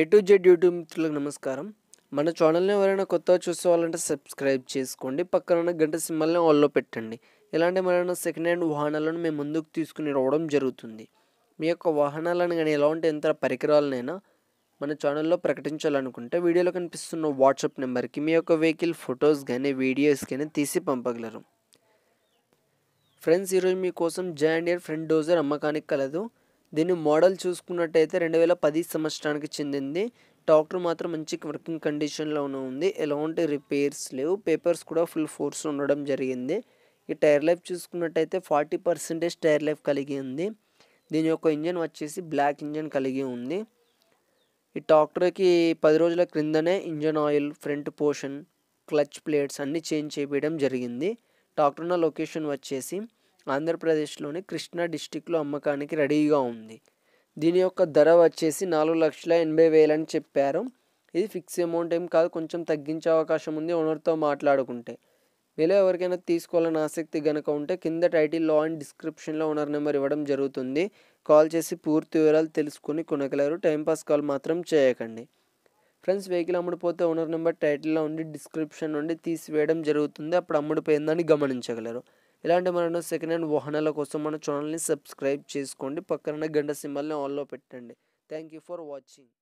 A to Z YouTube మిత్రులకు నమస్కారం మన ఛానల్ని ఎవరైనా కొత్తగా చూసేవాళ్ళంటే సబ్స్క్రైబ్ చేసుకోండి పక్కన గంట సింబల్ని ఆల్లో పెట్టండి ఇలాంటి మరైనా సెకండ్ హ్యాండ్ వాహనాలను మేము ముందుకు తీసుకుని రావడం జరుగుతుంది మీ యొక్క వాహనాలను కానీ ఎలాంటి ఎంత పరికరాలనైనా మన ఛానల్లో ప్రకటించాలనుకుంటే వీడియోలో కనిపిస్తున్న వాట్సాప్ నెంబర్కి మీ యొక్క వెహికల్ ఫొటోస్ కానీ వీడియోస్ కానీ తీసి పంపగలరు ఫ్రెండ్స్ ఈరోజు మీకోసం ఇయర్ ఫ్రెండ్ డోజర్ అమ్మకానికి కలదు దీని మోడల్ చూసుకున్నట్టయితే రెండు వేల పది సంవత్సరానికి చెందింది డాక్టర్ మాత్రం మంచి వర్కింగ్ కండిషన్లోనే ఉంది ఎలాంటి రిపేర్స్ లేవు పేపర్స్ కూడా ఫుల్ ఫోర్స్ ఉండడం జరిగింది ఈ టైర్ లైఫ్ చూసుకున్నట్టయితే ఫార్టీ పర్సెంటేజ్ టైర్ లైఫ్ కలిగి ఉంది దీని యొక్క ఇంజన్ వచ్చేసి బ్లాక్ ఇంజన్ కలిగి ఉంది ఈ డాక్టర్కి పది రోజుల క్రిందనే engine oil front portion clutch plates అన్నీ చేంజ్ చేయడం జరిగింది నా లొకేషన్ వచ్చేసి ఆంధ్రప్రదేశ్లోని కృష్ణా డిస్టిక్లో అమ్మకానికి రెడీగా ఉంది దీని యొక్క ధర వచ్చేసి నాలుగు లక్షల ఎనభై వేలని చెప్పారు ఇది ఫిక్స్ అమౌంట్ ఏం కాదు కొంచెం తగ్గించే అవకాశం ఉంది ఓనర్తో మాట్లాడుకుంటే మీలో ఎవరికైనా తీసుకోవాలని ఆసక్తి కనుక ఉంటే కింద టైటిల్ లో అండ్ డిస్క్రిప్షన్లో ఓనర్ నెంబర్ ఇవ్వడం జరుగుతుంది కాల్ చేసి పూర్తి వివరాలు తెలుసుకుని కొనగలరు టైంపాస్ కాల్ మాత్రం చేయకండి ఫ్రెండ్స్ వెహికల్ అమ్ముడిపోతే ఓనర్ నెంబర్ టైటిల్లో ఉండి డిస్క్రిప్షన్ నుండి తీసివేయడం జరుగుతుంది అప్పుడు అమ్ముడిపోయిందని గమనించగలరు ఇలాంటి మన సెకండ్ హ్యాండ్ వాహనాల కోసం మన ఛానల్ని సబ్స్క్రైబ్ చేసుకోండి పక్కన గంట సింబల్ని ఆన్లో పెట్టండి థ్యాంక్ యూ ఫర్ వాచింగ్